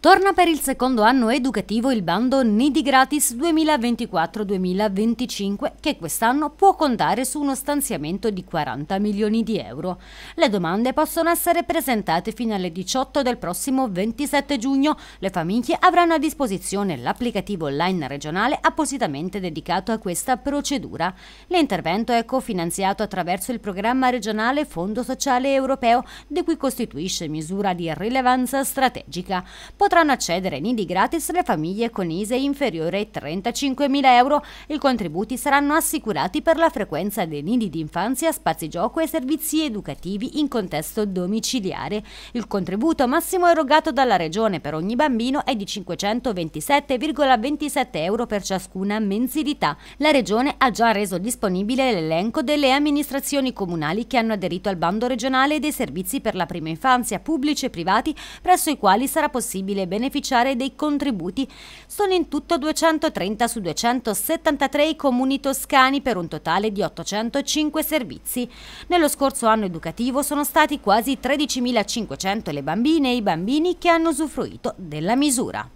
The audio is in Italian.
Torna per il secondo anno educativo il bando Nidi Gratis 2024-2025 che quest'anno può contare su uno stanziamento di 40 milioni di euro. Le domande possono essere presentate fino alle 18 del prossimo 27 giugno. Le famiglie avranno a disposizione l'applicativo online regionale appositamente dedicato a questa procedura. L'intervento è cofinanziato attraverso il programma regionale Fondo Sociale Europeo di cui costituisce misura di rilevanza strategica potranno accedere ai nidi gratis le famiglie con ISE inferiore ai 35.000 euro. I contributi saranno assicurati per la frequenza dei nidi di infanzia, spazi gioco e servizi educativi in contesto domiciliare. Il contributo massimo erogato dalla Regione per ogni bambino è di 527,27 euro per ciascuna mensilità. La Regione ha già reso disponibile l'elenco delle amministrazioni comunali che hanno aderito al bando regionale dei servizi per la prima infanzia pubblici e privati presso i quali sarà possibile possibile beneficiare dei contributi. Sono in tutto 230 su 273 i comuni toscani per un totale di 805 servizi. Nello scorso anno educativo sono stati quasi 13.500 le bambine e i bambini che hanno usufruito della misura.